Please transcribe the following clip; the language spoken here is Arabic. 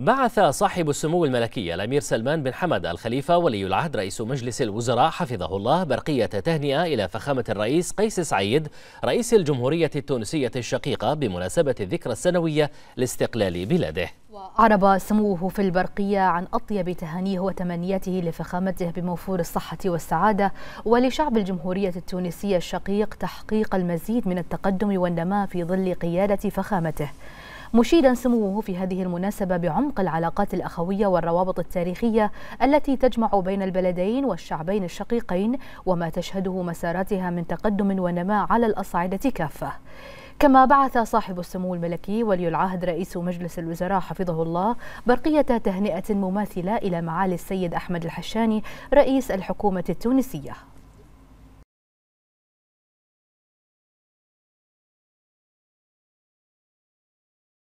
بعث صاحب السمو الملكي الأمير سلمان بن حمد الخليفة ولي العهد رئيس مجلس الوزراء حفظه الله برقية تهنئة إلى فخامة الرئيس قيس سعيد رئيس الجمهورية التونسية الشقيقة بمناسبة الذكرى السنوية لاستقلال بلاده وعرب سموه في البرقية عن أطيب تهانيه وتمنياته لفخامته بموفور الصحة والسعادة ولشعب الجمهورية التونسية الشقيق تحقيق المزيد من التقدم والنماء في ظل قيادة فخامته مشيدا سموه في هذه المناسبة بعمق العلاقات الأخوية والروابط التاريخية التي تجمع بين البلدين والشعبين الشقيقين وما تشهده مساراتها من تقدم ونماء على الأصعدة كافة كما بعث صاحب السمو الملكي ولي العهد رئيس مجلس الوزراء حفظه الله برقية تهنئة مماثلة إلى معالي السيد أحمد الحشاني رئيس الحكومة التونسية